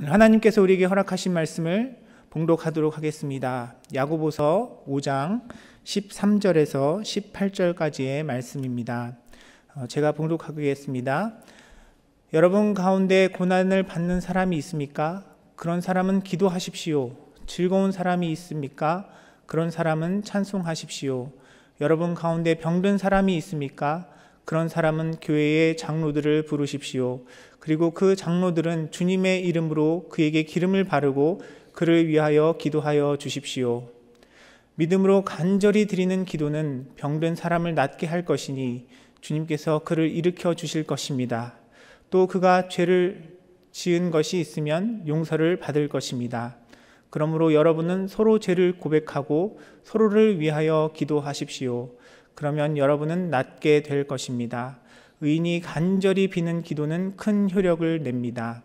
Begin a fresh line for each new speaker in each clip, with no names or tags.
오늘 하나님께서 우리에게 허락하신 말씀을 봉독하도록 하겠습니다. 야고보서 5장 13절에서 18절까지의 말씀입니다. 어, 제가 봉독하겠습니다. 여러분 가운데 고난을 받는 사람이 있습니까? 그런 사람은 기도하십시오. 즐거운 사람이 있습니까? 그런 사람은 찬송하십시오. 여러분 가운데 병든 사람이 있습니까? 그런 사람은 교회의 장로들을 부르십시오. 그리고 그 장로들은 주님의 이름으로 그에게 기름을 바르고 그를 위하여 기도하여 주십시오. 믿음으로 간절히 드리는 기도는 병든 사람을 낫게 할 것이니 주님께서 그를 일으켜 주실 것입니다. 또 그가 죄를 지은 것이 있으면 용서를 받을 것입니다. 그러므로 여러분은 서로 죄를 고백하고 서로를 위하여 기도하십시오. 그러면 여러분은 낫게 될 것입니다. 의인이 간절히 비는 기도는 큰 효력을 냅니다.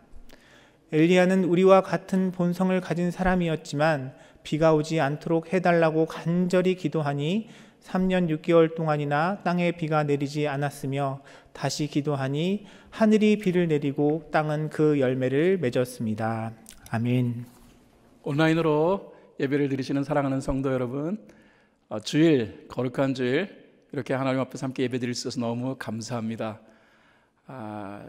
엘리야는 우리와 같은 본성을 가진 사람이었지만 비가 오지 않도록 해달라고 간절히 기도하니 3년 6개월 동안이나 땅에 비가 내리지 않았으며 다시 기도하니 하늘이 비를 내리고 땅은 그 열매를 맺었습니다. 아멘. 온라인으로 예배를 드리시는 사랑하는
성도 여러분, 어, 주일 거룩한 주일 이렇게 하나님 앞에서 함께 예배드릴 수 있어서 너무 감사합니다. 아,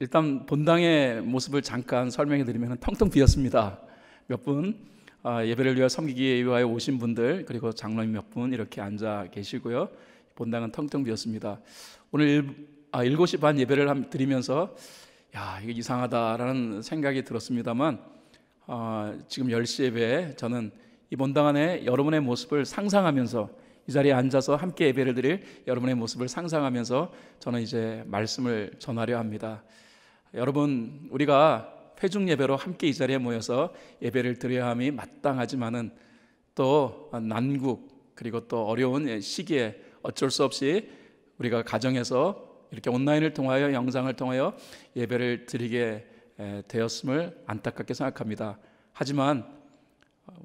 일단 본당의 모습을 잠깐 설명해 드리면 텅텅 비었습니다. 몇 분, 아, 예배를 위하여 섬기기 위하여 오신 분들, 그리고 장로님 몇 분 이렇게 앉아 계시고요. 본당은 텅텅 비었습니다. 오늘 일, 아, 7시 반 예배를 드리면서 야, 이거 이상하다라는 생각이 들었습니다만 아, 지금 10시 예배 저는 이 본당 안에 여러분의 모습을 상상하면서 이 자리에 앉아서 함께 예배를 드릴 여러분의 모습을 상상하면서 저는 이제 말씀을 전하려 합니다. 여러분, 우리가 회중 예배로 함께 이 자리에 모여서 예배를 드려야 함이 마땅하지만은 또 난국 그리고 또 어려운 시기에 어쩔 수 없이 우리가 가정에서 이렇게 온라인을 통하여 영상을 통하여 예배를 드리게 되었음을 안타깝게 생각합니다. 하지만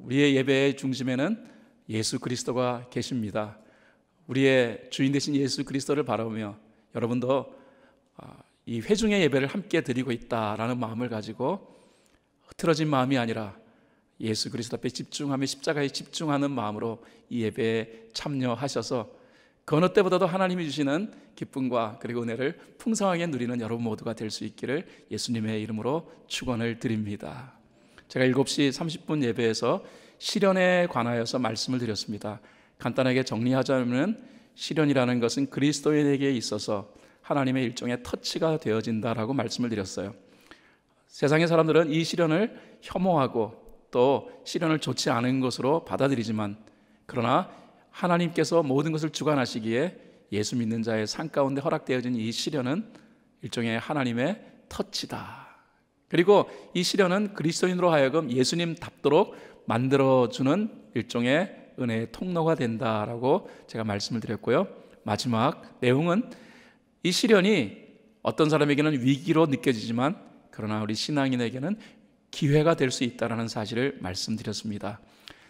우리의 예배의 중심에는 예수 그리스도가 계십니다. 우리의 주인 되신 예수 그리스도를 바라보며 여러분도 아, 이 회중의 예배를 함께 드리고 있다라는 마음을 가지고 흐트러진 마음이 아니라 예수 그리스도 앞에 집중하며 십자가에 집중하는 마음으로 이 예배에 참여하셔서 그 어느 때보다도 하나님이 주시는 기쁨과 그리고 은혜를 풍성하게 누리는 여러분 모두가 될 수 있기를 예수님의 이름으로 축원을 드립니다. 제가 7시 30분 예배에서 시련에 관하여서 말씀을 드렸습니다. 간단하게 정리하자면 시련이라는 것은 그리스도인에게 있어서 하나님의 일종의 터치가 되어진다라고 말씀을 드렸어요. 세상의 사람들은 이 시련을 혐오하고 또 시련을 좋지 않은 것으로 받아들이지만 그러나 하나님께서 모든 것을 주관하시기에 예수 믿는 자의 상 가운데 허락되어진 이 시련은 일종의 하나님의 터치다. 그리고 이 시련은 그리스도인으로 하여금 예수님 답도록 만들어주는 일종의 은혜의 통로가 된다라고 제가 말씀을 드렸고요. 마지막 내용은 이 시련이 어떤 사람에게는 위기로 느껴지지만 그러나 우리 신앙인에게는 기회가 될 수 있다라는 사실을 말씀드렸습니다.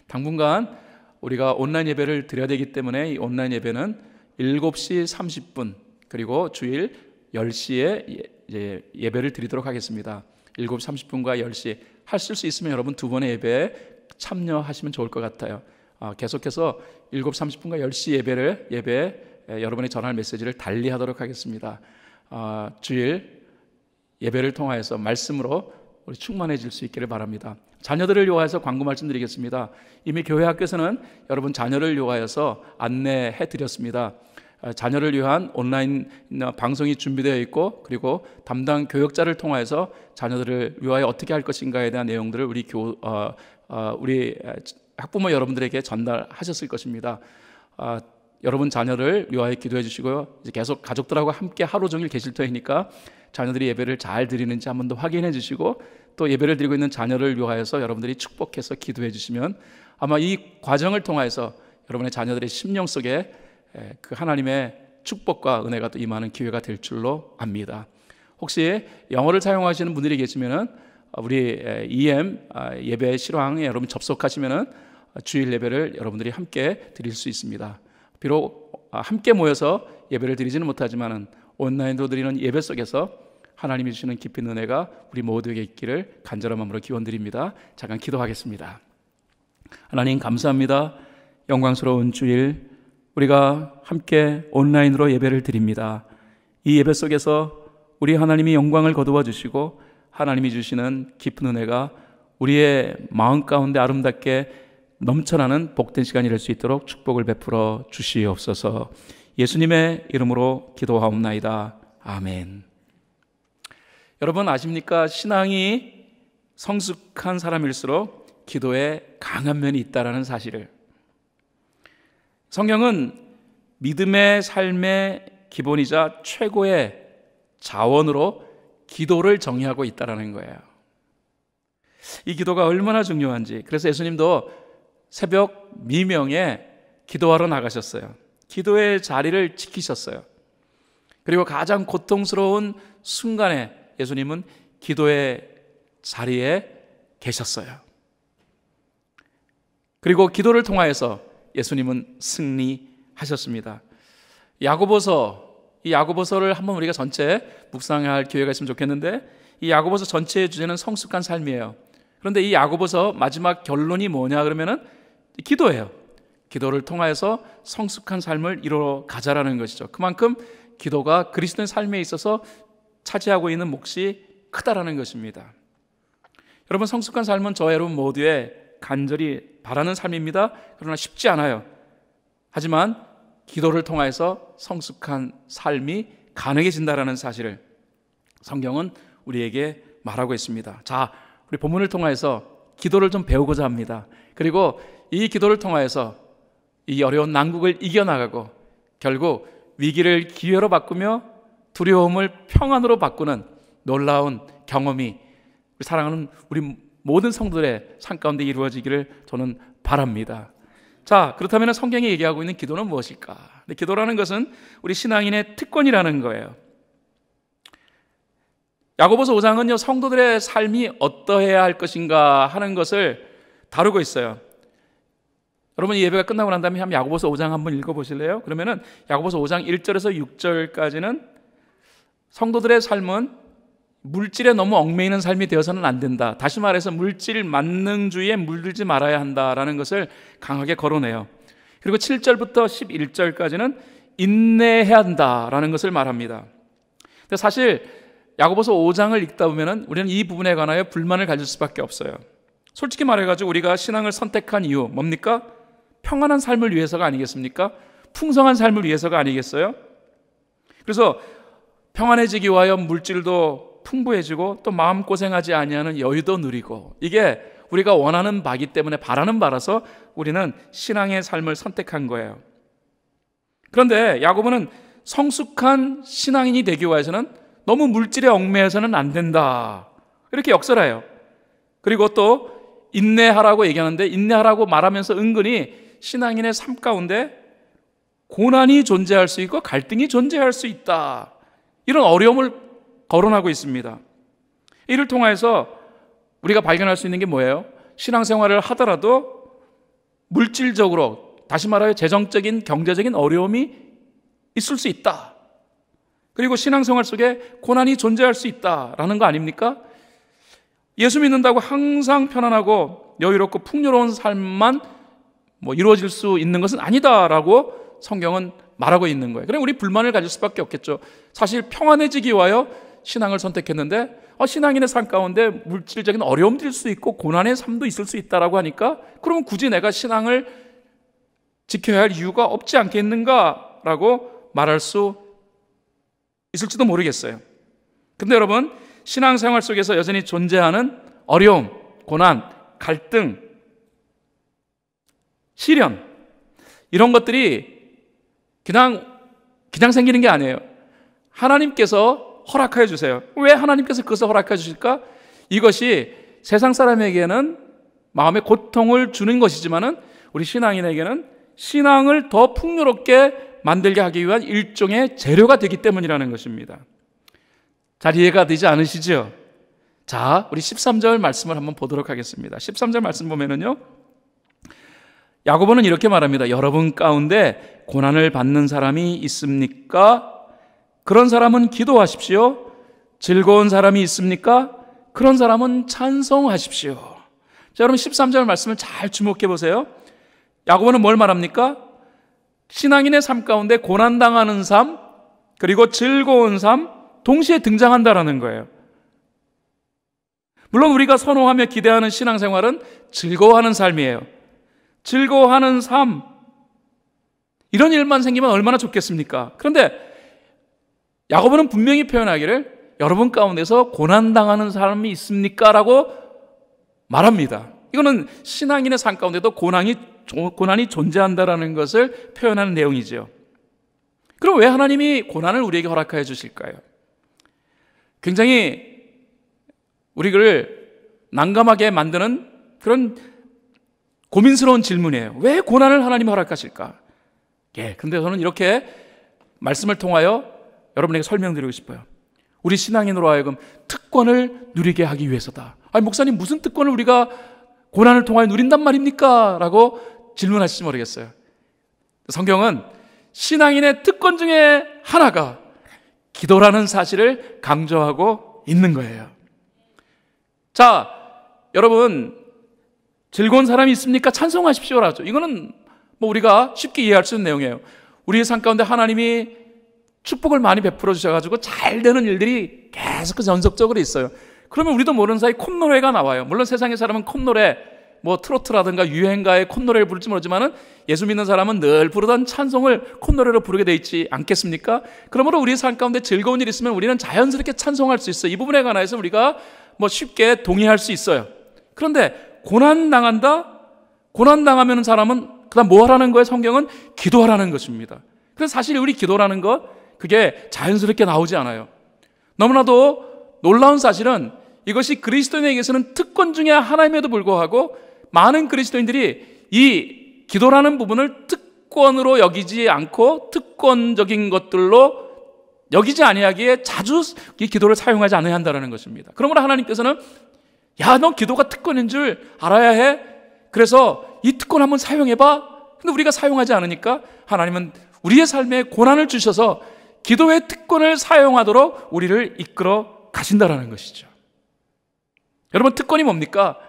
당분간 우리가 온라인 예배를 드려야 되기 때문에 이 온라인 예배는 7시 30분 그리고 주일 10시에 예배를 드리도록 하겠습니다. 7시 30분과 10시 하실 수 있으면 여러분 두 번의 예배 참여하시면 좋을 것 같아요. 아, 계속해서 7 30분과 10시 예배를 예배 여러분이 전할 메시지를 달리하도록 하겠습니다. 아, 주일 예배를 통하여서 말씀으로 우리 충만해질 수 있기를 바랍니다. 자녀들을 요하여서 광고 말씀드리겠습니다. 이미 교회 학교에서는 여러분 자녀를 요하여서 안내해 드렸습니다. 아, 자녀를 위한 온라인 어, 방송이 준비되어 있고 그리고 담당 교역자를 통해서 자녀들을 위하여 어떻게 할 것인가에 대한 내용들을 우리 교, 어, 어, 우리 학부모 여러분들에게 전달하셨을 것입니다. 어, 여러분 자녀를 위하여 기도해 주시고요. 이제 계속 가족들하고 함께 하루 종일 계실 터이니까 자녀들이 예배를 잘 드리는지 한 번 더 확인해 주시고 또 예배를 드리고 있는 자녀를 위하여서 여러분들이 축복해서 기도해 주시면 아마 이 과정을 통하서 여러분의 자녀들의 심령 속에 그 하나님의 축복과 은혜가 또 임하는 기회가 될 줄로 압니다. 혹시 영어를 사용하시는 분들이 계시면은 어, 우리 EM 아, 예배 실황에 여러분 접속하시면은 주일 예배를 여러분들이 함께 드릴 수 있습니다. 비록 아, 함께 모여서 예배를 드리지는 못하지만은 온라인으로 드리는 예배 속에서 하나님이 주시는 깊은 은혜가 우리 모두에게 있기를 간절한 마음으로 기원드립니다. 잠깐 기도하겠습니다. 하나님 감사합니다. 영광스러운 주일 우리가 함께 온라인으로 예배를 드립니다. 이 예배 속에서 우리 하나님이 영광을 거두어 주시고 하나님이 주시는 깊은 은혜가 우리의 마음 가운데 아름답게 넘쳐나는 복된 시간이 될 수 있도록 축복을 베풀어 주시옵소서. 예수님의 이름으로 기도하옵나이다. 아멘. 여러분 아십니까? 신앙이 성숙한 사람일수록 기도에 강한 면이 있다라는 사실을 성경은 믿음의 삶의 기본이자 최고의 자원으로 기도를 정의하고 있다라는 거예요. 이 기도가 얼마나 중요한지. 그래서 예수님도 새벽 미명에 기도하러 나가셨어요. 기도의 자리를 지키셨어요. 그리고 가장 고통스러운 순간에 예수님은 기도의 자리에 계셨어요. 그리고 기도를 통하여서 예수님은 승리하셨습니다. 야고보서 이 야고보서를 한번 우리가 전체 묵상할 기회가 있으면 좋겠는데 이 야고보서 전체의 주제는 성숙한 삶이에요. 그런데 이 야고보서 마지막 결론이 뭐냐 그러면은 기도예요. 기도를 통하여서 성숙한 삶을 이루어 가자라는 것이죠. 그만큼 기도가 그리스도의 삶에 있어서 차지하고 있는 몫이 크다라는 것입니다. 여러분 성숙한 삶은 저 여러분 모두의 간절히 바라는 삶입니다. 그러나 쉽지 않아요. 하지만 기도를 통하여서 성숙한 삶이 가능해진다라는 사실을 성경은 우리에게 말하고 있습니다. 자, 우리 본문을 통하서 기도를 좀 배우고자 합니다. 그리고 이 기도를 통하서이 어려운 난국을 이겨나가고 결국 위기를 기회로 바꾸며 두려움을 평안으로 바꾸는 놀라운 경험이 사랑하는 우리 모든 성들의 삶 가운데 이루어지기를 저는 바랍니다. 자, 그렇다면 성경이 얘기하고 있는 기도는 무엇일까? 기도라는 것은 우리 신앙인의 특권이라는 거예요. 야고보서 5장은요, 성도들의 삶이 어떠해야 할 것인가 하는 것을 다루고 있어요. 여러분 이 예배가 끝나고 난 다음에 한 야고보서 5장 한번 읽어 보실래요? 그러면은 야고보서 5장 1절에서 6절까지는 성도들의 삶은 물질에 너무 얽매이는 삶이 되어서는 안 된다. 다시 말해서 물질 만능주의에 물들지 말아야 한다라는 것을 강하게 거론해요. 그리고 7절부터 11절까지는 인내해야 한다라는 것을 말합니다. 근데 사실 야고보서 5장을 읽다 보면은 우리는 이 부분에 관하여 불만을 가질 수밖에 없어요. 솔직히 말해가지고 우리가 신앙을 선택한 이유 뭡니까? 평안한 삶을 위해서가 아니겠습니까? 풍성한 삶을 위해서가 아니겠어요? 그래서 평안해지기 위하여 물질도 풍부해지고 또 마음 고생하지 아니하는 여유도 누리고 이게 우리가 원하는 바기 때문에 바라는 바라서 우리는 신앙의 삶을 선택한 거예요. 그런데 야고보는 성숙한 신앙인이 되기 위해서는 너무 물질에 얽매여서는 안 된다. 이렇게 역설해요. 그리고 또 인내하라고 얘기하는데 인내하라고 말하면서 은근히 신앙인의 삶 가운데 고난이 존재할 수 있고 갈등이 존재할 수 있다. 이런 어려움을 거론하고 있습니다. 이를 통해서 우리가 발견할 수 있는 게 뭐예요? 신앙생활을 하더라도 물질적으로 다시 말하여 재정적인 경제적인 어려움이 있을 수 있다. 그리고 신앙생활 속에 고난이 존재할 수 있다라는 거 아닙니까? 예수 믿는다고 항상 편안하고 여유롭고 풍요로운 삶만 뭐 이루어질 수 있는 것은 아니다라고 성경은 말하고 있는 거예요. 그럼 우리 불만을 가질 수밖에 없겠죠. 사실 평안해지기 위하여 신앙을 선택했는데 어, 신앙인의 삶 가운데 물질적인 어려움들일수 있고 고난의 삶도 있을 수 있다라고 하니까 그러면 굳이 내가 신앙을 지켜야 할 이유가 없지 않겠는가라고 말할 수 있을지도 모르겠어요. 근데 여러분 신앙생활 속에서 여전히 존재하는 어려움, 고난, 갈등, 시련 이런 것들이 그냥 그냥 생기는 게 아니에요. 하나님께서 허락하여 주세요. 왜 하나님께서 그것을 허락하여 주실까? 이것이 세상 사람에게는 마음의 고통을 주는 것이지만은 우리 신앙인에게는 신앙을 더 풍요롭게 만들게 하기 위한 일종의 재료가 되기 때문이라는 것입니다. 잘 이해가 되지 않으시죠? 자, 우리 13절 말씀을 한번 보도록 하겠습니다. 13절 말씀 보면은요. 야고보는 이렇게 말합니다. 여러분 가운데 고난을 받는 사람이 있습니까? 그런 사람은 기도하십시오. 즐거운 사람이 있습니까? 그런 사람은 찬성하십시오 자, 여러분 13절 말씀을 잘 주목해 보세요. 야고보는 뭘 말합니까? 신앙인의 삶 가운데 고난 당하는 삶, 그리고 즐거운 삶 동시에 등장한다라는 거예요. 물론 우리가 선호하며 기대하는 신앙생활은 즐거워하는 삶이에요. 즐거워하는 삶 이런 일만 생기면 얼마나 좋겠습니까? 그런데 야고보는 분명히 표현하기를 여러분 가운데서 고난당하는 사람이 있습니까? 라고 말합니다. 이거는 신앙인의 삶 가운데도 고난이, 고난이 존재한다라는 것을 표현하는 내용이죠. 그럼 왜 하나님이 고난을 우리에게 허락하여 주실까요? 굉장히 우리를 난감하게 만드는 그런 고민스러운 질문이에요. 왜 고난을 하나님 허락하실까? 예, 근데 저는 이렇게 말씀을 통하여 여러분에게 설명드리고 싶어요. 우리 신앙인으로 하여금 특권을 누리게 하기 위해서다. 아니, 목사님, 무슨 특권을 우리가 고난을 통하여 누린단 말입니까? 라고 질문하실지 모르겠어요. 성경은 신앙인의 특권 중에 하나가 기도라는 사실을 강조하고 있는 거예요. 자, 여러분, 즐거운 사람이 있습니까? 찬송하십시오라죠. 이거는 뭐 우리가 쉽게 이해할 수 있는 내용이에요. 우리의 삶 가운데 하나님이 축복을 많이 베풀어 주셔가지고 잘 되는 일들이 계속해서 그 연속적으로 있어요. 그러면 우리도 모르는 사이 콧노래가 나와요. 물론 세상의 사람은 콧노래, 뭐 트로트라든가 유행가의 콧노래를 부를지 모르지만은 예수 믿는 사람은 늘 부르던 찬송을 콧노래로 부르게 돼 있지 않겠습니까? 그러므로 우리 삶 가운데 즐거운 일이 있으면 우리는 자연스럽게 찬송할 수 있어요. 이 부분에 관해서 우리가 뭐 쉽게 동의할 수 있어요. 그런데 고난 당한다? 고난 당하면 사람은 그다음 뭐 하라는 거예요? 성경은 기도하라는 것입니다. 그래서 사실 우리 기도라는 것 그게 자연스럽게 나오지 않아요. 너무나도 놀라운 사실은 이것이 그리스도인에게서는 특권 중의 하나임에도 불구하고 많은 그리스도인들이 이 기도라는 부분을 특권으로 여기지 않고 특권적인 것들로 여기지 아니하기에 자주 이 기도를 사용하지 않아야 한다는 것입니다. 그러므로 하나님께서는 야, 넌 기도가 특권인 줄 알아야 해. 그래서 이 특권 한번 사용해봐. 근데 우리가 사용하지 않으니까 하나님은 우리의 삶에 고난을 주셔서 기도의 특권을 사용하도록 우리를 이끌어 가신다라는 것이죠. 여러분, 특권이 뭡니까?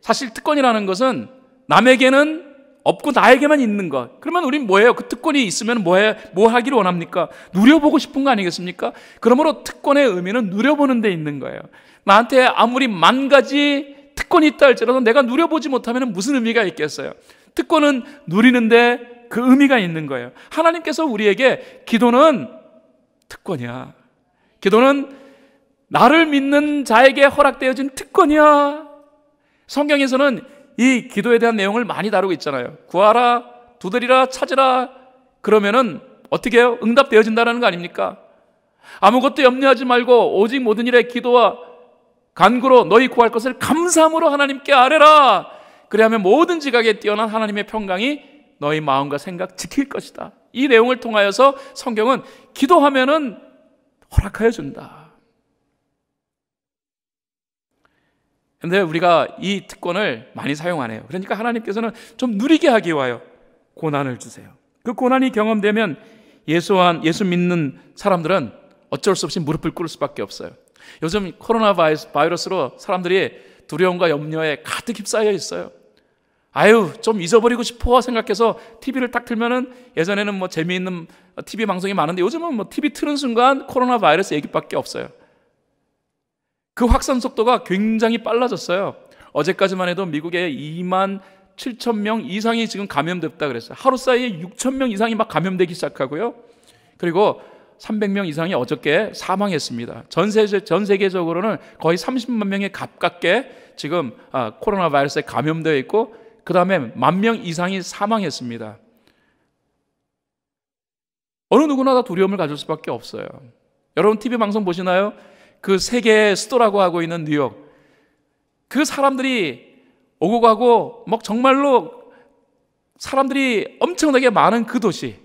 사실 특권이라는 것은 남에게는 없고 나에게만 있는 것. 그러면 우린 뭐예요? 그 특권이 있으면 뭐해, 뭐 하기를 원합니까? 누려보고 싶은 거 아니겠습니까? 그러므로 특권의 의미는 누려보는 데 있는 거예요. 나한테 아무리 만 가지 특권이 있다 할지라도 내가 누려보지 못하면 무슨 의미가 있겠어요? 특권은 누리는데 그 의미가 있는 거예요. 하나님께서 우리에게 기도는 특권이야. 기도는 나를 믿는 자에게 허락되어진 특권이야. 성경에서는 이 기도에 대한 내용을 많이 다루고 있잖아요. 구하라, 두드리라, 찾으라. 그러면은 어떻게 해요? 응답되어진다는 거 아닙니까? 아무것도 염려하지 말고 오직 모든 일에 기도와 간구로 너희 구할 것을 감사함으로 하나님께 아뢰라. 그래야면 하 모든 지각에 뛰어난 하나님의 평강이 너희 마음과 생각 지킬 것이다. 이 내용을 통하여서 성경은 기도하면은 허락하여 준다. 근데 우리가 이 특권을 많이 사용 하네요 그러니까 하나님께서는 좀 누리게 하기 위하여 고난을 주세요. 그 고난이 경험되면 예수한 예수 믿는 사람들은 어쩔 수 없이 무릎을 꿇을 수밖에 없어요. 요즘 코로나 바이러스로 사람들이 두려움과 염려에 가득 휩싸여 있어요. 아유, 좀 잊어버리고 싶어 생각해서 TV를 딱 틀면은 예전에는 뭐 재미있는 TV 방송이 많은데 요즘은 뭐 TV 틀은 순간 코로나 바이러스 얘기밖에 없어요. 그 확산 속도가 굉장히 빨라졌어요. 어제까지만 해도 미국에 2만 7천 명 이상이 지금 감염됐다 그랬어요. 하루 사이에 6천 명 이상이 막 감염되기 시작하고요. 그리고 300명 이상이 어저께 사망했습니다. 전 세계 전 세계적으로는 거의 30만 명에 가깝게 지금 아, 코로나 바이러스에 감염되어 있고 그 다음에 만 명 이상이 사망했습니다. 어느 누구나 다 두려움을 가질 수밖에 없어요. 여러분 TV 방송 보시나요? 그 세계 수도라고 하고 있는 뉴욕. 그 사람들이 오고 가고 막 정말로 사람들이 엄청나게 많은 그 도시.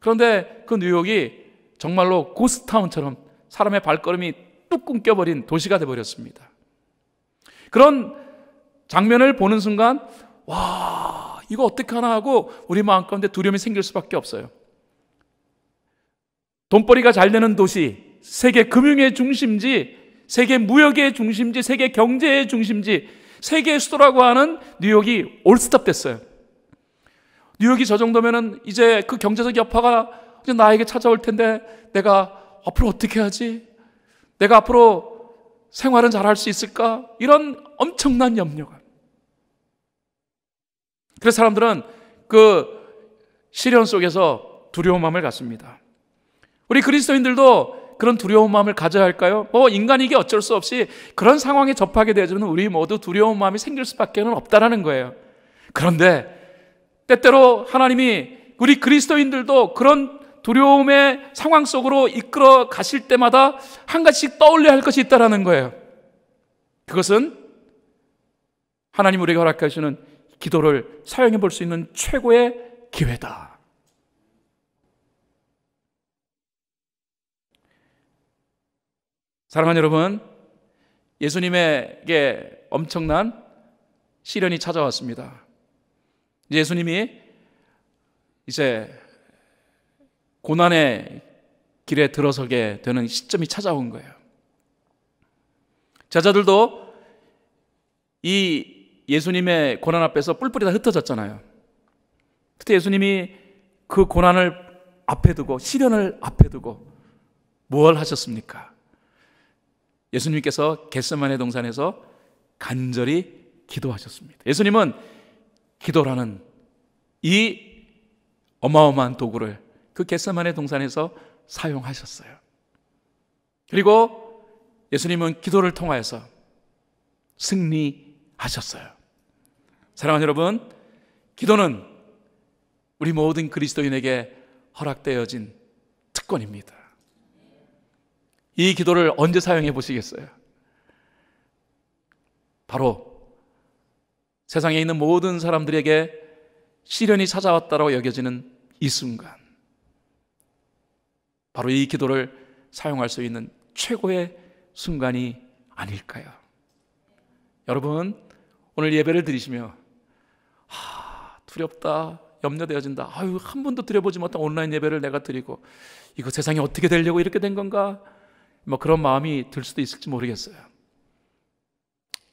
그런데 그 뉴욕이 정말로 고스타운처럼 사람의 발걸음이 뚝 끊겨버린 도시가 되어버렸습니다. 그런 장면을 보는 순간 와, 이거 어떻게 하나 하고 우리 마음 가운데 두려움이 생길 수밖에 없어요. 돈벌이가 잘 되는 도시, 세계 금융의 중심지, 세계 무역의 중심지, 세계 경제의 중심지, 세계 수도라고 하는 뉴욕이 올스톱 됐어요. 뉴욕이 저 정도면은 이제 그 경제적 여파가 이제 나에게 찾아올 텐데 내가 앞으로 어떻게 하지? 내가 앞으로 생활은 잘할 수 있을까? 이런 엄청난 염려가. 그래서 사람들은 그 시련 속에서 두려운 마음을 갖습니다. 우리 그리스도인들도 그런 두려운 마음을 가져야 할까요? 뭐 인간이기 어쩔 수 없이 그런 상황에 접하게 되면 우리 모두 두려운 마음이 생길 수밖에 없다라는 거예요. 그런데 때때로 하나님이 우리 그리스도인들도 그런 두려움의 상황 속으로 이끌어 가실 때마다 한 가지씩 떠올려야 할 것이 있다라는 거예요. 그것은 하나님 우리가 허락하시는 기도를 사용해 볼 수 있는 최고의 기회다. 사랑하는 여러분, 예수님에게 엄청난 시련이 찾아왔습니다. 예수님이 이제 고난의 길에 들어서게 되는 시점이 찾아온 거예요. 제자들도 이 예수님의 고난 앞에서 뿔뿔이 다 흩어졌잖아요. 그때 예수님이 그 고난을 앞에 두고 시련을 앞에 두고 뭘 하셨습니까? 예수님께서 겟세만의 동산에서 간절히 기도하셨습니다. 예수님은 기도라는 이 어마어마한 도구를 그 겟세만의 동산에서 사용하셨어요. 그리고 예수님은 기도를 통하여서 승리하셨어요. 사랑하는 여러분, 기도는 우리 모든 그리스도인에게 허락되어진 특권입니다. 이 기도를 언제 사용해 보시겠어요? 바로 세상에 있는 모든 사람들에게 시련이 찾아왔다고 여겨지는 이 순간. 바로 이 기도를 사용할 수 있는 최고의 순간이 아닐까요? 여러분, 오늘 예배를 드리시며 하, 두렵다. 염려되어진다. 아유, 한 번도 드려보지 못한 온라인 예배를 내가 드리고, 이거 세상이 어떻게 되려고 이렇게 된 건가? 뭐 그런 마음이 들 수도 있을지 모르겠어요.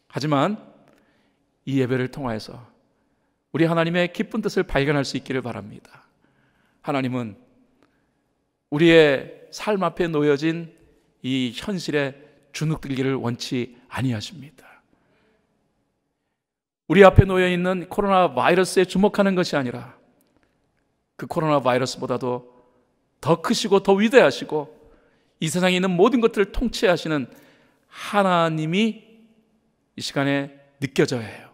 하지만 이 예배를 통하여서 우리 하나님의 기쁜 뜻을 발견할 수 있기를 바랍니다. 하나님은 우리의 삶 앞에 놓여진 이 현실에 주눅들기를 원치 아니하십니다. 우리 앞에 놓여 있는 코로나 바이러스에 주목하는 것이 아니라 그 코로나 바이러스보다도 더 크시고 더 위대하시고 이 세상에 있는 모든 것들을 통치하시는 하나님이 이 시간에 느껴져야 해요.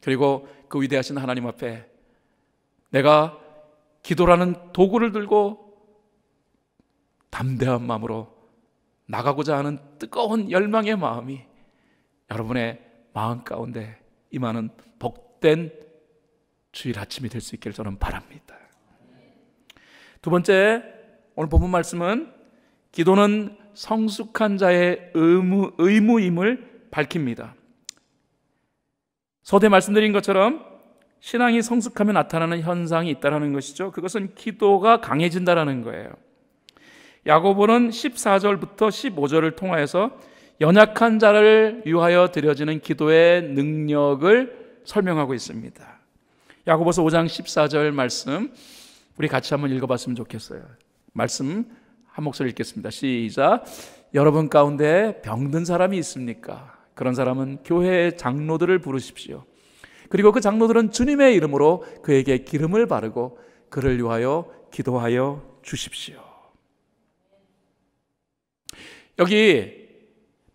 그리고 그 위대하신 하나님 앞에 내가 기도라는 도구를 들고 담대한 마음으로 나가고자 하는 뜨거운 열망의 마음이 여러분의 마음 가운데 임하는 복된 주일 아침이 될 수 있기를 저는 바랍니다. 두 번째 오늘 본문 말씀은 기도는 성숙한 자의 의무, 의무임을 밝힙니다. 서대 말씀드린 것처럼 신앙이 성숙하면 나타나는 현상이 있다는 것이죠. 그것은 기도가 강해진다라는 거예요. 야고보는 14절부터 15절을 통하여서 연약한 자를 위하여 드려지는 기도의 능력을 설명하고 있습니다. 야고보서 5장 14절 말씀 우리 같이 한번 읽어봤으면 좋겠어요. 말씀 한 목소리 읽겠습니다. 시작. 여러분 가운데 병든 사람이 있습니까? 그런 사람은 교회의 장로들을 부르십시오. 그리고 그 장로들은 주님의 이름으로 그에게 기름을 바르고 그를 위하여 기도하여 주십시오. 여기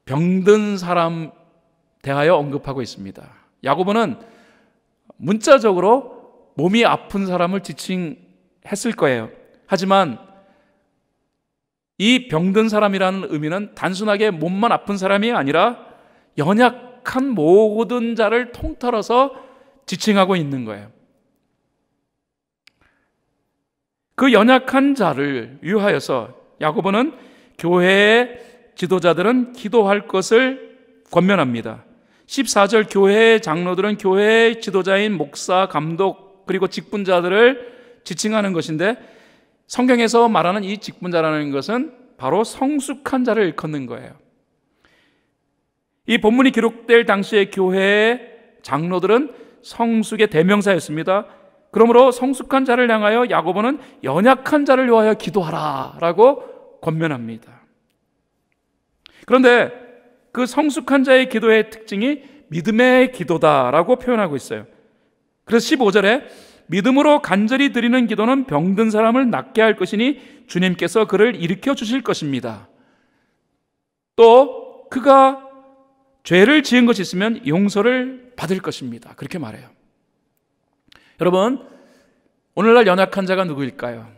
병든 사람 대하여 언급하고 있습니다. 야고보는 문자적으로 몸이 아픈 사람을 지칭했을 거예요. 하지만 이 병든 사람이라는 의미는 단순하게 몸만 아픈 사람이 아니라 연약한 모든 자를 통틀어서 지칭하고 있는 거예요. 그 연약한 자를 위하여서 야고보는 교회의 지도자들은 기도할 것을 권면합니다. 14절 교회의 장로들은 교회의 지도자인 목사, 감독, 그리고 직분자들을 지칭하는 것인데 성경에서 말하는 이 직분자라는 것은 바로 성숙한 자를 걷는 거예요. 이 본문이 기록될 당시의 교회의 장로들은 성숙의 대명사였습니다. 그러므로 성숙한 자를 향하여 야고보는 연약한 자를 위하여 기도하라라고 권면합니다. 그런데 그 성숙한 자의 기도의 특징이 믿음의 기도다라고 표현하고 있어요. 그래서 15절에 믿음으로 간절히 드리는 기도는 병든 사람을 낫게 할 것이니 주님께서 그를 일으켜 주실 것입니다. 또 그가 죄를 지은 것이 있으면 용서를 받을 것입니다. 그렇게 말해요. 여러분, 오늘날 연약한 자가 누구일까요?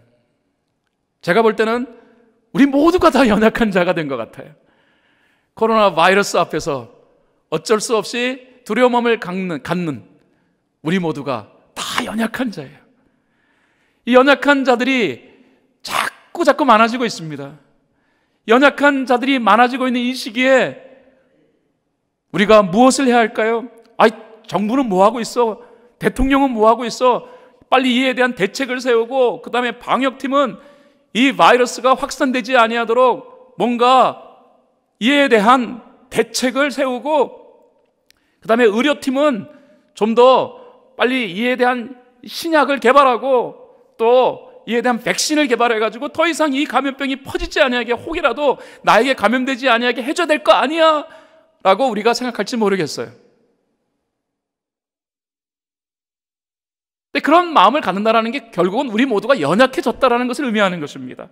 제가 볼 때는 우리 모두가 다 연약한 자가 된 것 같아요. 코로나 바이러스 앞에서 어쩔 수 없이 두려움을 갖는, 갖는 우리 모두가 다 연약한 자예요. 이 연약한 자들이 자꾸 자꾸 많아지고 있습니다. 연약한 자들이 많아지고 있는 이 시기에 우리가 무엇을 해야 할까요? 아이, 정부는 뭐 하고 있어? 대통령은 뭐 하고 있어? 빨리 이에 대한 대책을 세우고 그다음에 방역팀은 이 바이러스가 확산되지 아니하도록 뭔가 이에 대한 대책을 세우고 그 다음에 의료팀은 좀 더 빨리 이에 대한 신약을 개발하고 또 이에 대한 백신을 개발해가지고 더 이상 이 감염병이 퍼지지 아니하게 혹이라도 나에게 감염되지 아니하게 해줘야 될 거 아니야? 라고 우리가 생각할지 모르겠어요. 근데 그런 마음을 갖는다라는 게 결국은 우리 모두가 연약해졌다라는 것을 의미하는 것입니다.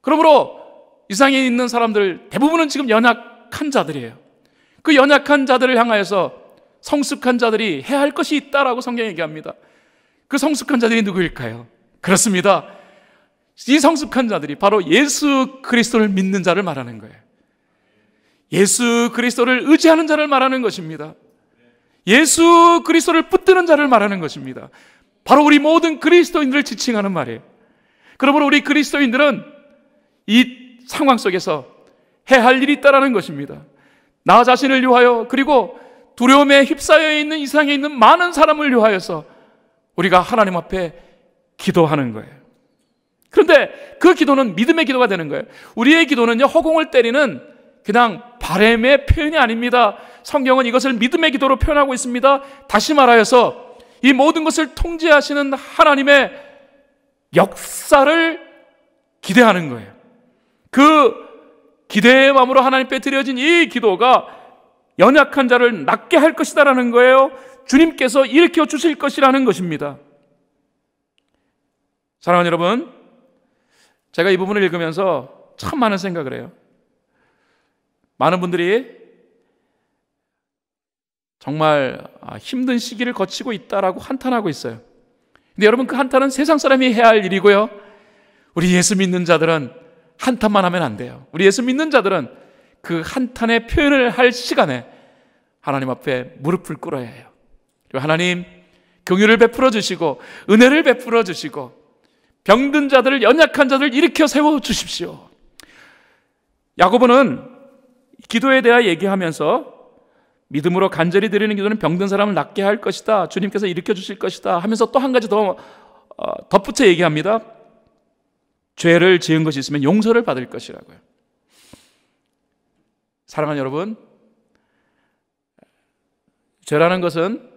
그러므로 이상에 있는 사람들 대부분은 지금 연약한 자들이에요. 그 연약한 자들을 향하여서 성숙한 자들이 해야 할 것이 있다라고 성경이 얘기합니다. 그 성숙한 자들이 누구일까요? 그렇습니다. 이 성숙한 자들이 바로 예수 그리스도를 믿는 자를 말하는 거예요. 예수 그리스도를 의지하는 자를 말하는 것입니다. 예수 그리스도를 붙드는 자를 말하는 것입니다. 바로 우리 모든 그리스도인들을 지칭하는 말이에요. 그러므로 우리 그리스도인들은 이 상황 속에서 해야 할 일이 있다라는 것입니다. 나 자신을 위하여 그리고 두려움에 휩싸여 있는 이상에 있는 많은 사람을 위하여서 우리가 하나님 앞에 기도하는 거예요. 그런데 그 기도는 믿음의 기도가 되는 거예요. 우리의 기도는요, 허공을 때리는 그냥 바램의 표현이 아닙니다. 성경은 이것을 믿음의 기도로 표현하고 있습니다. 다시 말하여서 이 모든 것을 통제하시는 하나님의 역사를 기대하는 거예요. 그 기대의 마음으로 하나님께 드려진 이 기도가 연약한 자를 낫게 할 것이다라는 거예요. 주님께서 일으켜 주실 것이라는 것입니다. 사랑하는 여러분, 제가 이 부분을 읽으면서 참 많은 생각을 해요. 많은 분들이 정말 아, 힘든 시기를 거치고 있다라고 한탄하고 있어요. 근데 여러분 그 한탄은 세상 사람이 해야 할 일이고요. 우리 예수 믿는 자들은 한탄만 하면 안 돼요. 우리 예수 믿는 자들은 그 한탄의 표현을 할 시간에 하나님 앞에 무릎을 꿇어야 해요. 그리고 하나님 경유를 베풀어 주시고 은혜를 베풀어 주시고 병든 자들 연약한 자들 일으켜 세워 주십시오. 야고보는 기도에 대하 얘기하면서 믿음으로 간절히 드리는 기도는 병든 사람을 낫게 할 것이다. 주님께서 일으켜 주실 것이다. 하면서 또 한 가지 더 어, 덧붙여 얘기합니다. 죄를 지은 것이 있으면 용서를 받을 것이라고요. 사랑하는 여러분, 죄라는 것은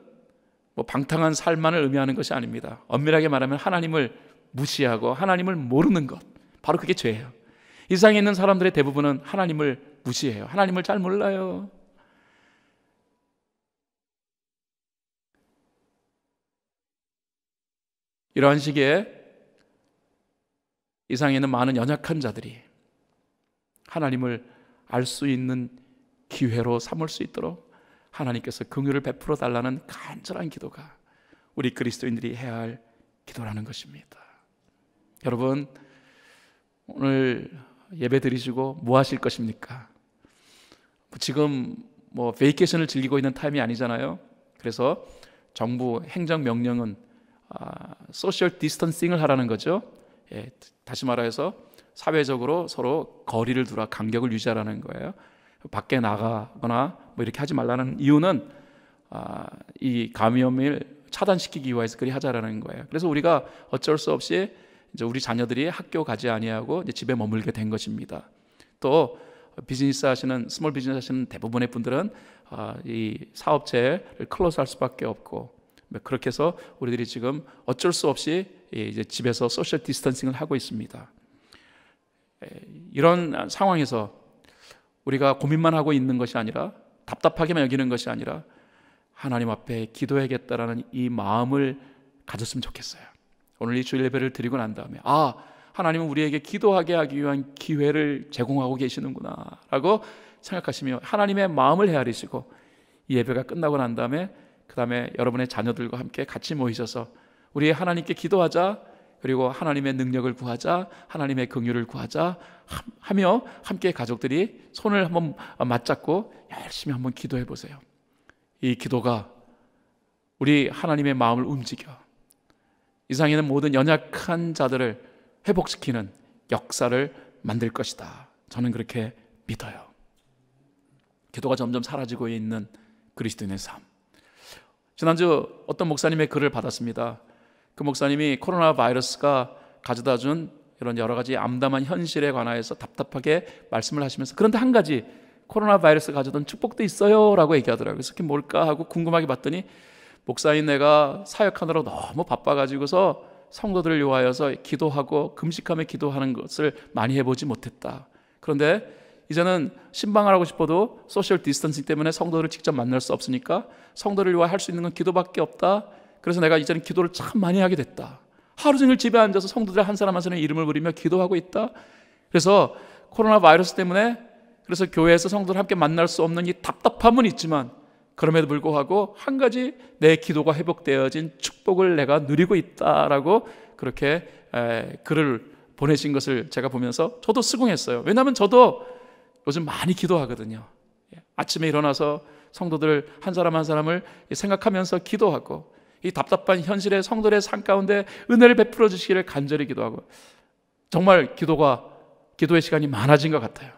뭐 방탕한 삶만을 의미하는 것이 아닙니다. 엄밀하게 말하면 하나님을 무시하고 하나님을 모르는 것. 바로 그게 죄예요. 이 세상에 있는 사람들의 대부분은 하나님을 무시해요. 하나님을 잘 몰라요. 이러한 식의 이상에는 많은 연약한 자들이 하나님을 알 수 있는 기회로 삼을 수 있도록 하나님께서 긍휼을 베풀어 달라는 간절한 기도가 우리 그리스도인들이 해야 할 기도라는 것입니다. 여러분 오늘 예배 드리시고 뭐 하실 것입니까? 지금 뭐 베이케이션을 즐기고 있는 타임이 아니잖아요. 그래서 정부 행정 명령은 아, 소셜 디스턴싱을 하라는 거죠. 예, 다시 말해서 사회적으로 서로 거리를 두라 간격을 유지하라는 거예요. 밖에 나가거나 뭐 이렇게 하지 말라는 이유는 아, 이 감염을 차단시키기 위해서 그리 하자라는 거예요. 그래서 우리가 어쩔 수 없이 이제 우리 자녀들이 학교 가지 아니하고 이제 집에 머물게 된 것입니다. 또 비즈니스 하시는 스몰 비즈니스 하시는 대부분의 분들은 아, 이 사업체를 클로즈할 수밖에 없고 네, 그렇게 해서 우리들이 지금 어쩔 수 없이 이제 집에서 소셜 디스턴싱을 하고 있습니다. 이런 상황에서 우리가 고민만 하고 있는 것이 아니라 답답하게만 여기는 것이 아니라 하나님 앞에 기도해야겠다라는 이 마음을 가졌으면 좋겠어요. 오늘 이 주일 예배를 드리고 난 다음에 아 하나님은 우리에게 기도하게 하기 위한 기회를 제공하고 계시는구나라고 생각하시며 하나님의 마음을 헤아리시고 예배가 끝나고 난 다음에 그 다음에 여러분의 자녀들과 함께 같이 모이셔서 우리 하나님께 기도하자. 그리고 하나님의 능력을 구하자, 하나님의 긍휼을 구하자 하며 함께 가족들이 손을 한번 맞잡고 열심히 한번 기도해 보세요. 이 기도가 우리 하나님의 마음을 움직여 이상에는 모든 연약한 자들을 회복시키는 역사를 만들 것이다. 저는 그렇게 믿어요. 기도가 점점 사라지고 있는 그리스도인의 삶. 지난주 어떤 목사님의 글을 받았습니다. 그 목사님이 코로나 바이러스가 가져다 준 이런 여러 가지 암담한 현실에 관하여서 답답하게 말씀을 하시면서 그런데 한 가지 코로나 바이러스 가져던 축복도 있어요라고 얘기하더라고요. 그래서 그게 뭘까 하고 궁금하게 봤더니 목사인 내가 사역하느라 너무 바빠가지고서 성도들을 요하여서 기도하고 금식하며 기도하는 것을 많이 해보지 못했다. 그런데 이제는 신방을 하고 싶어도 소셜 디스턴싱 때문에 성도를 직접 만날 수 없으니까 성도를 위하할수 있는 건 기도밖에 없다. 그래서 내가 이제는 기도를 참 많이 하게 됐다. 하루 종일 집에 앉아서 성도들 한 사람 한 사람의 이름을 부리며 기도하고 있다. 그래서 코로나 바이러스 때문에 그래서 교회에서 성도를 함께 만날 수 없는 이 답답함은 있지만 그럼에도 불구하고 한 가지 내 기도가 회복되어진 축복을 내가 누리고 있다라고 그렇게 글을 보내신 것을 제가 보면서 저도 수긍했어요. 왜냐하면 저도 요즘 많이 기도하거든요. 예, 아침에 일어나서 성도들 한 사람 한 사람을 생각하면서 기도하고 이 답답한 현실의 성도들의 삶 가운데 은혜를 베풀어 주시기를 간절히 기도하고 정말 기도가 기도의 시간이 많아진 것 같아요.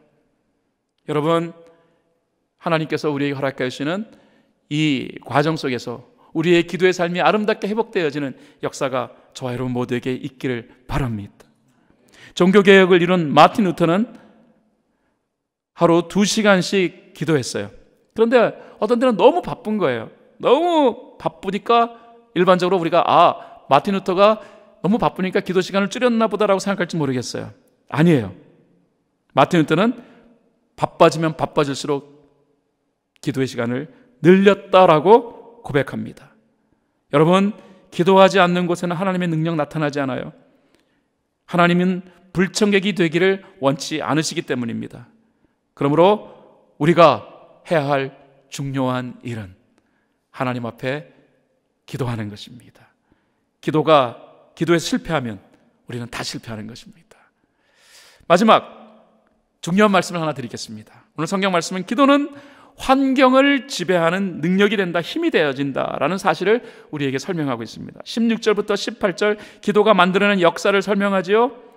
여러분 하나님께서 우리에게 허락해 주시는 이 과정 속에서 우리의 기도의 삶이 아름답게 회복되어지는 역사가 저와 여러분 모두에게 있기를 바랍니다. 종교개혁을 이룬 마틴 루터는 하루 두 시간씩 기도했어요. 그런데 어떤 때는 너무 바쁜 거예요. 너무 바쁘니까 일반적으로 우리가 아, 마틴 루터가 너무 바쁘니까 기도 시간을 줄였나 보다라고 생각할지 모르겠어요. 아니에요. 마틴 루터는 바빠지면 바빠질수록 기도의 시간을 늘렸다라고 고백합니다. 여러분, 기도하지 않는 곳에는 하나님의 능력 나타나지 않아요. 하나님은 불청객이 되기를 원치 않으시기 때문입니다. 그러므로 우리가 해야 할 중요한 일은 하나님 앞에 기도하는 것입니다. 기도가 기도에 실패하면 우리는 다 실패하는 것입니다. 마지막 중요한 말씀을 하나 드리겠습니다. 오늘 성경 말씀은 기도는 환경을 지배하는 능력이 된다, 힘이 되어진다라는 사실을 우리에게 설명하고 있습니다. 16절부터 18절 기도가 만들어낸 역사를 설명하지요.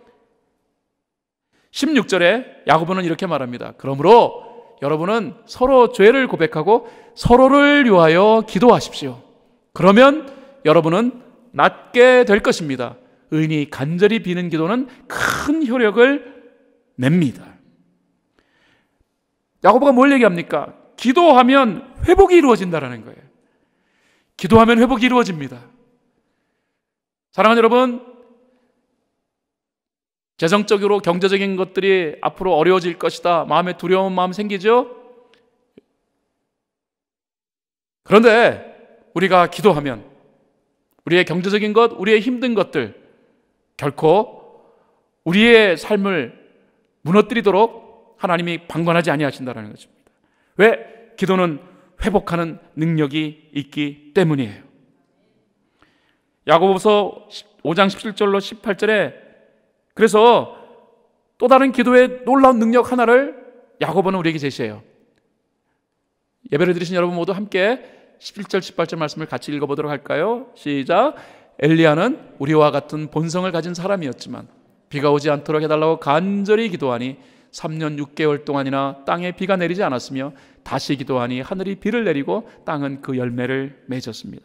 16절에 야고보는 이렇게 말합니다. 그러므로 여러분은 서로 죄를 고백하고 서로를 위하여 기도하십시오. 그러면 여러분은 낫게 될 것입니다. 의인이 간절히 비는 기도는 큰 효력을 냅니다. 야고보가 뭘 얘기합니까? 기도하면 회복이 이루어진다라는 거예요. 기도하면 회복이 이루어집니다. 사랑하는 여러분, 재정적으로 경제적인 것들이 앞으로 어려워질 것이다. 마음에 두려운 마음 생기죠? 그런데 우리가 기도하면 우리의 경제적인 것, 우리의 힘든 것들 결코 우리의 삶을 무너뜨리도록 하나님이 방관하지 아니하신다는 것입니다. 왜? 기도는 회복하는 능력이 있기 때문이에요. 야고보서 5장 17절로 18절에 그래서 또 다른 기도의 놀라운 능력 하나를 야고보는 우리에게 제시해요. 예배를 드리신 여러분 모두 함께 11절 18절 말씀을 같이 읽어 보도록 할까요? 시작. 엘리야는 우리와 같은 본성을 가진 사람이었지만 비가 오지 않도록 해달라고 간절히 기도하니 3년 6개월 동안이나 땅에 비가 내리지 않았으며 다시 기도하니 하늘이 비를 내리고 땅은 그 열매를 맺었습니다.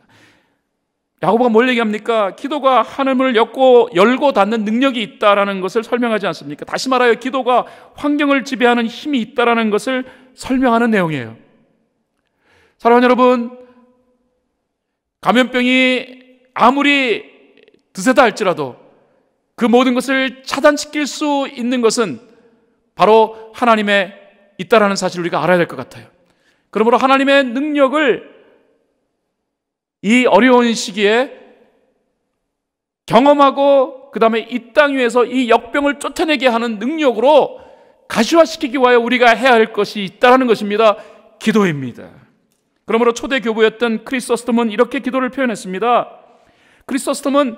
야고보가 뭘 얘기합니까? 기도가 하늘문을 엮고 열고 닫는 능력이 있다라는 것을 설명하지 않습니까? 다시 말하여 기도가 환경을 지배하는 힘이 있다라는 것을 설명하는 내용이에요. 사랑하는 여러분, 감염병이 아무리 드세다 할지라도 그 모든 것을 차단시킬 수 있는 것은 바로 하나님의 있다라는 사실을 우리가 알아야 될 것 같아요. 그러므로 하나님의 능력을 이 어려운 시기에 경험하고 그 다음에 이 땅 위에서 이 역병을 쫓아내게 하는 능력으로 가시화시키기 위하여 우리가 해야 할 것이 있다라는 것입니다. 기도입니다. 그러므로 초대 교부였던 크리스토스톰은 이렇게 기도를 표현했습니다. 크리스토스톰은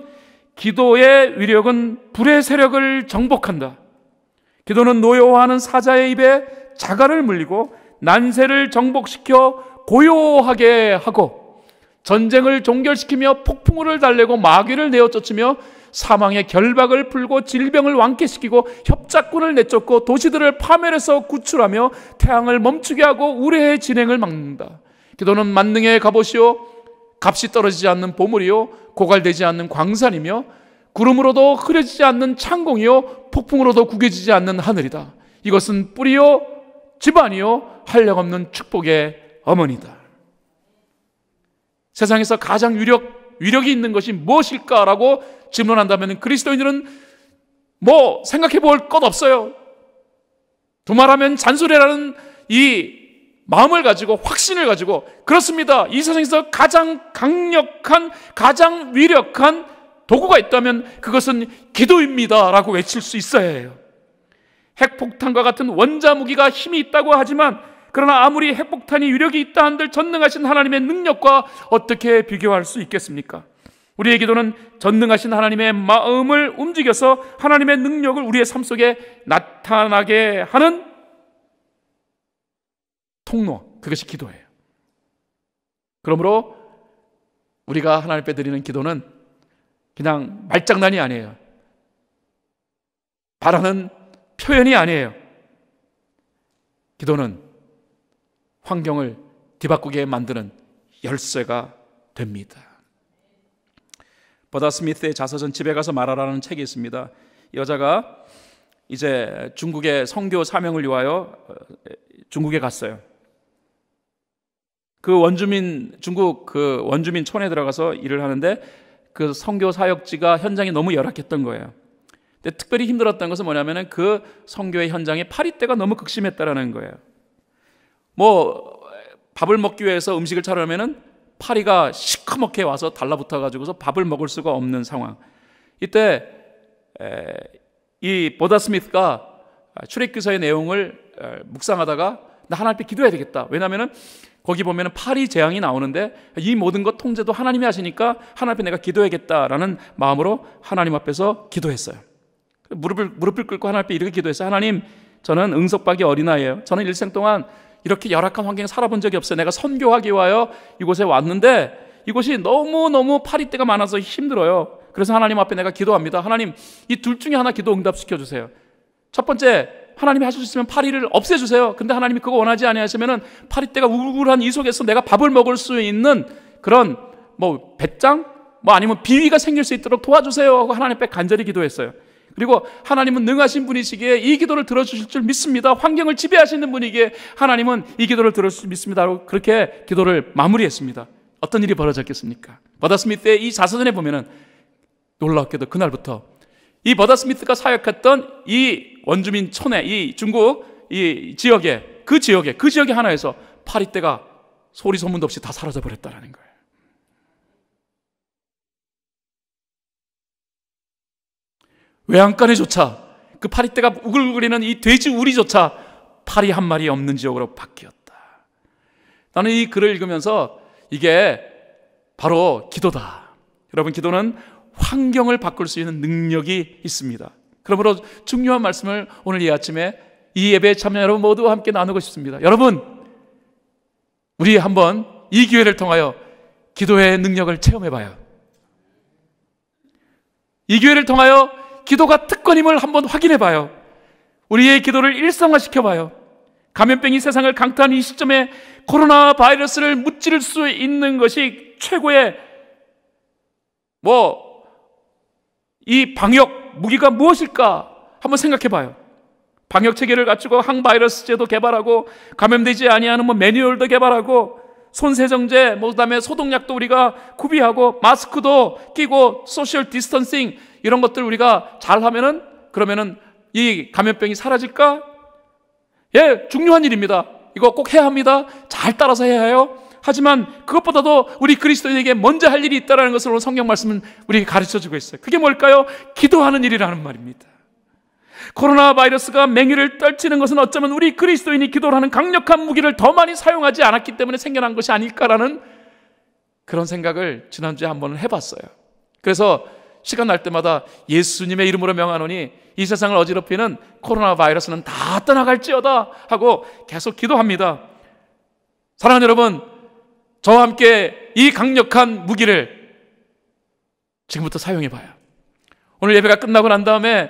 기도의 위력은 불의 세력을 정복한다. 기도는 노여워하는 사자의 입에 자갈을 물리고 난세를 정복시켜 고요하게 하고 전쟁을 종결시키며 폭풍우를 달래고 마귀를 내어쫓으며 사망의 결박을 풀고 질병을 완쾌시키고 협작군을 내쫓고 도시들을 파멸해서 구출하며 태양을 멈추게 하고 우레의 진행을 막는다. 기도는 만능의 갑옷이요 값이 떨어지지 않는 보물이요 고갈되지 않는 광산이며 구름으로도 흐려지지 않는 창공이요 폭풍으로도 구겨지지 않는 하늘이다. 이것은 뿌리요 집안이요 한량없는 축복의 어머니다. 세상에서 가장 위력, 위력이 있는 것이 무엇일까라고 질문한다면 그리스도인들은 뭐 생각해 볼 것 없어요. 두말하면 잔소리라는 이 마음을 가지고 확신을 가지고 그렇습니다. 이 세상에서 가장 강력한, 가장 위력한 도구가 있다면 그것은 기도입니다라고 외칠 수 있어야 해요. 핵폭탄과 같은 원자 무기가 힘이 있다고 하지만 그러나 아무리 핵폭탄이 유력이 있다 한들 전능하신 하나님의 능력과 어떻게 비교할 수 있겠습니까? 우리의 기도는 전능하신 하나님의 마음을 움직여서 하나님의 능력을 우리의 삶 속에 나타나게 하는 통로, 그것이 기도예요. 그러므로 우리가 하나님께 드리는 기도는 그냥 말장난이 아니에요. 바라는 표현이 아니에요. 기도는 환경을 뒤바꾸게 만드는 열쇠가 됩니다. 버다 스미스의 자서전 집에 가서 말하라는 책이 있습니다. 여자가 이제 중국의 선교 사명을 위하여 어, 중국에 갔어요. 그 원주민 중국 그 원주민 촌에 들어가서 일을 하는데 그 선교 사역지가 현장이 너무 열악했던 거예요. 근데 특별히 힘들었던 것은 뭐냐면은 그 선교의 현장에 파리떼가 너무 극심했다라는 거예요. 뭐 밥을 먹기 위해서 음식을 차려면은 파리가 시커멓게 와서 달라붙어 가지고서 밥을 먹을 수가 없는 상황. 이때 이 보다 스미스가 출애기서의 내용을 묵상하다가 나 하나님께 기도해야 되겠다. 왜냐하면은 거기 보면은 파리 재앙이 나오는데 이 모든 것 통제도 하나님이 하시니까 하나님 앞에 내가 기도해야겠다라는 마음으로 하나님 앞에서 기도했어요. 무릎을 무릎을 꿇고 하나님 앞에 이렇게 기도했어요. 하나님, 저는 응석박이 어린아이예요. 저는 일생 동안 이렇게 열악한 환경에 살아본 적이 없어요. 내가 선교하기 위하여 이곳에 왔는데 이곳이 너무너무 파리떼가 많아서 힘들어요. 그래서 하나님 앞에 내가 기도합니다. 하나님, 이 둘 중에 하나 기도 응답시켜 주세요. 첫 번째, 하나님이 하실 수 있으면 파리를 없애 주세요. 근데 하나님이 그거 원하지 아니하시면은 파리떼가 우울한 이 속에서 내가 밥을 먹을 수 있는 그런 뭐 배짱 뭐 아니면 비위가 생길 수 있도록 도와주세요 하고 하나님 앞에 간절히 기도했어요. 그리고 하나님은 능하신 분이시기에 이 기도를 들어주실 줄 믿습니다. 환경을 지배하시는 분이기에 하나님은 이 기도를 들어주실 줄 믿습니다. 라고 그렇게 기도를 마무리했습니다. 어떤 일이 벌어졌겠습니까? 버다 스미트의 이 자서전에 보면은 놀랍게도 그날부터 이 버다 스미트가 사역했던 이 원주민 촌에 이 중국 이 지역에 그 지역에 그 지역의 하나에서 파리때가 소리 소문도 없이 다 사라져 버렸다는 거예요. 외양간에조차 그 파리떼가 우글우글이는 이 돼지 우리조차 파리 한 마리 없는 지역으로 바뀌었다. 나는 이 글을 읽으면서 이게 바로 기도다. 여러분 기도는 환경을 바꿀 수 있는 능력이 있습니다. 그러므로 중요한 말씀을 오늘 이 아침에 이 예배에 참여 여러분 모두와 함께 나누고 싶습니다. 여러분, 우리 한번 이 기회를 통하여 기도의 능력을 체험해 봐요. 이 기회를 통하여 기도가 특권임을 한번 확인해 봐요. 우리의 기도를 일상화시켜 봐요. 감염병이 세상을 강타한 이 시점에 코로나 바이러스를 무찌를 수 있는 것이 최고의 뭐 이 방역 무기가 무엇일까 한번 생각해 봐요. 방역 체계를 갖추고 항바이러스 제도 개발하고 감염되지 아니하는 뭐 매뉴얼도 개발하고 손세정제, 뭐 그다음에 소독약도 우리가 구비하고 마스크도 끼고 소셜 디스턴싱 이런 것들 우리가 잘하면은 그러면은 이 감염병이 사라질까? 예, 중요한 일입니다. 이거 꼭 해야 합니다. 잘 따라서 해야 해요. 하지만 그것보다도 우리 그리스도인에게 먼저 할 일이 있다라는 것을 오늘 성경 말씀은 우리 가르쳐 주고 있어요. 그게 뭘까요? 기도하는 일이라는 말입니다. 코로나 바이러스가 맹위를 떨치는 것은 어쩌면 우리 그리스도인이 기도하는 를 강력한 무기를 더 많이 사용하지 않았기 때문에 생겨난 것이 아닐까라는 그런 생각을 지난주에 한번 해봤어요. 그래서 시간 날 때마다 예수님의 이름으로 명하노니 이 세상을 어지럽히는 코로나 바이러스는 다 떠나갈지어다 하고 계속 기도합니다. 사랑하는 여러분, 저와 함께 이 강력한 무기를 지금부터 사용해 봐요. 오늘 예배가 끝나고 난 다음에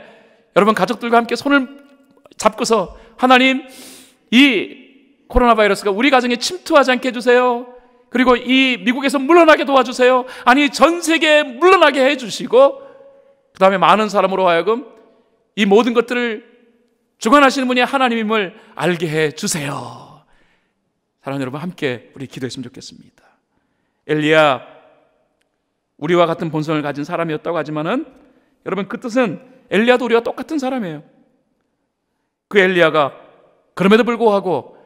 여러분 가족들과 함께 손을 잡고서 하나님 이 코로나 바이러스가 우리 가정에 침투하지 않게 해주세요. 그리고 이 미국에서 물러나게 도와주세요. 아니 전 세계에 물러나게 해주시고 그 다음에 많은 사람으로 하여금 이 모든 것들을 주관하시는 분이 하나님임을 알게 해주세요. 사랑하는 여러분 함께 우리 기도했으면 좋겠습니다. 엘리야 우리와 같은 본성을 가진 사람이었다고 하지만은 여러분 그 뜻은 엘리아 도리와 우 똑같은 사람이에요. 그엘리아가 그럼에도 불구하고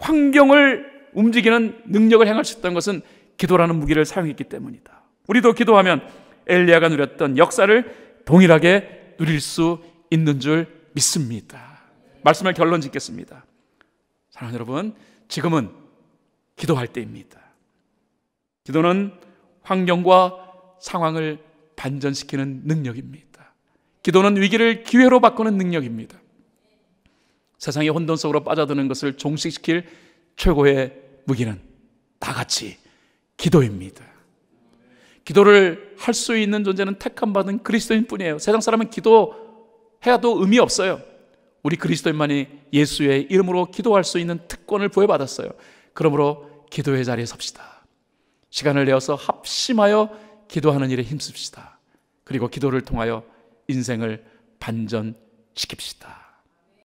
환경을 움직이는 능력을 행할 수 있던 것은 기도라는 무기를 사용했기 때문이다. 우리도 기도하면 엘리아가 누렸던 역사를 동일하게 누릴 수 있는 줄 믿습니다. 말씀을 결론 짓겠습니다. 사랑하는 여러분, 지금은 기도할 때입니다. 기도는 환경과 상황을 반전시키는 능력입니다. 기도는 위기를 기회로 바꾸는 능력입니다. 세상의 혼돈 속으로 빠져드는 것을 종식시킬 최고의 무기는 다 같이 기도입니다. 기도를 할 수 있는 존재는 택함받은 그리스도인 뿐이에요. 세상 사람은 기도해도 의미 없어요. 우리 그리스도인만이 예수의 이름으로 기도할 수 있는 특권을 부여받았어요. 그러므로 기도의 자리에 섭시다. 시간을 내어서 합심하여 기도하는 일에 힘씁시다. 그리고 기도를 통하여 인생을 반전시킵시다.